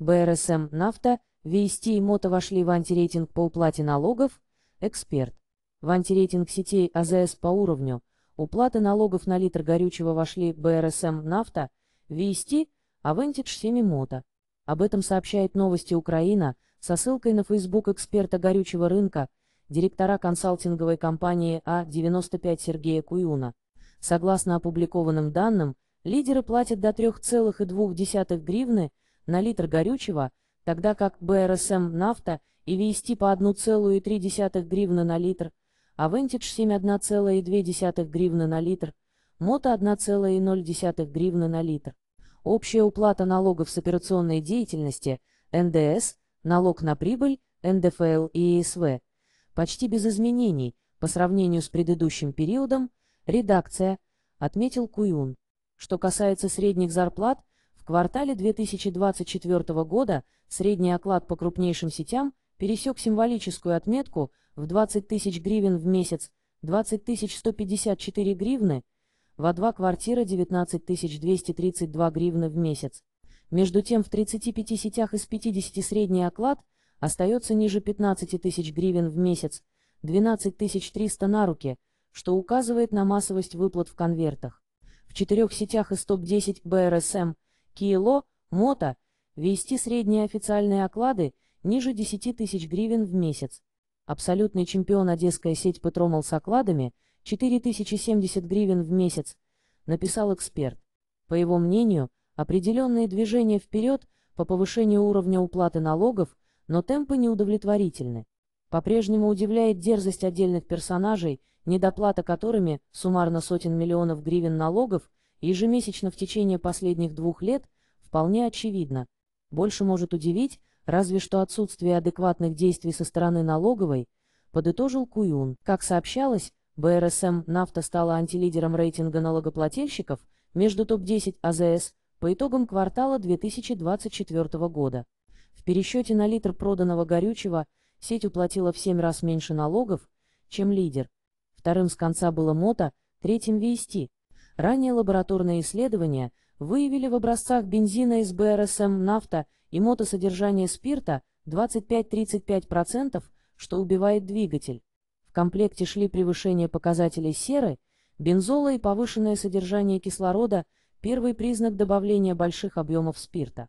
БРСМ, «Нафта», VST и «Мото» вошли в антирейтинг по уплате налогов, «Эксперт». В антирейтинг сетей АЗС по уровню уплаты налогов на литр горючего вошли БРСМ, «Нафта», VST, «Авентидж», «Семи Мото». Об этом сообщает новости Украина со ссылкой на фейсбук эксперта горючего рынка, директора консалтинговой компании А-95 Сергея Куюна. Согласно опубликованным данным, лидеры платят до 3,2 гривны на литр горючего, тогда как БРСМ «Нафта» и вести по 1,3 гривны на литр, а Vintage 7 1,2 гривны на литр, Мото 1,0 гривны на литр. Общая уплата налогов с операционной деятельности, НДС, налог на прибыль, НДФЛ и ИСВ, почти без изменений по сравнению с предыдущим периодом, редакция, отметил Куюн. Что касается средних зарплат, квартале 2024 года средний оклад по крупнейшим сетям пересек символическую отметку в 20 тысяч гривен в месяц, 20 154 гривны, во 2 квартира 19 232 гривны в месяц. Между тем в 35 сетях из 50 средний оклад остается ниже 15 тысяч гривен в месяц, 12 300 на руки, что указывает на массовость выплат в конвертах. В четырех сетях из топ-10 БРСМ – киело, Мота вести средние официальные оклады ниже 10 тысяч гривен в месяц. Абсолютный чемпион Одесская сеть Петромол с окладами 4070 гривен в месяц, написал эксперт. По его мнению, определенные движения вперед по повышению уровня уплаты налогов, но темпы неудовлетворительны. По-прежнему удивляет дерзость отдельных персонажей, недоплата которыми, суммарно сотен миллионов гривен налогов, ежемесячно в течение последних двух лет, вполне очевидно. Больше может удивить, разве что отсутствие адекватных действий со стороны налоговой, подытожил Куюн. Как сообщалось, БРСМ «Нафта» стала антилидером рейтинга налогоплательщиков между топ-10 АЗС по итогам квартала 2024 года. В пересчете на литр проданного горючего сеть уплатила в 7 раз меньше налогов, чем лидер. Вторым с конца было МОТО, третьим ВИСТИ. Ранее лабораторные исследования выявили в образцах бензина из БРСМ нафта и мотосодержание спирта 25-35%, что убивает двигатель. В комплекте шли превышение показателей серы, бензола и повышенное содержание кислорода – первый признак добавления больших объемов спирта.